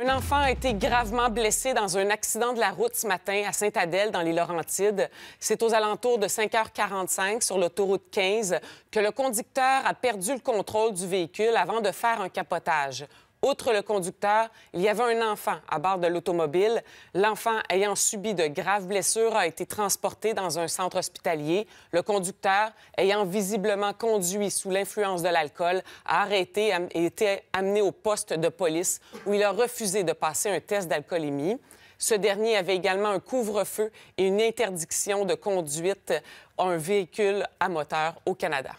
Un enfant a été gravement blessé dans un accident de la route ce matin à saint adèle dans les Laurentides. C'est aux alentours de 5h45 sur l'autoroute 15 que le conducteur a perdu le contrôle du véhicule avant de faire un capotage. Outre le conducteur, il y avait un enfant à bord de l'automobile. L'enfant ayant subi de graves blessures a été transporté dans un centre hospitalier. Le conducteur, ayant visiblement conduit sous l'influence de l'alcool, a arrêté et été amené au poste de police où il a refusé de passer un test d'alcoolémie. Ce dernier avait également un couvre-feu et une interdiction de conduite à un véhicule à moteur au Canada.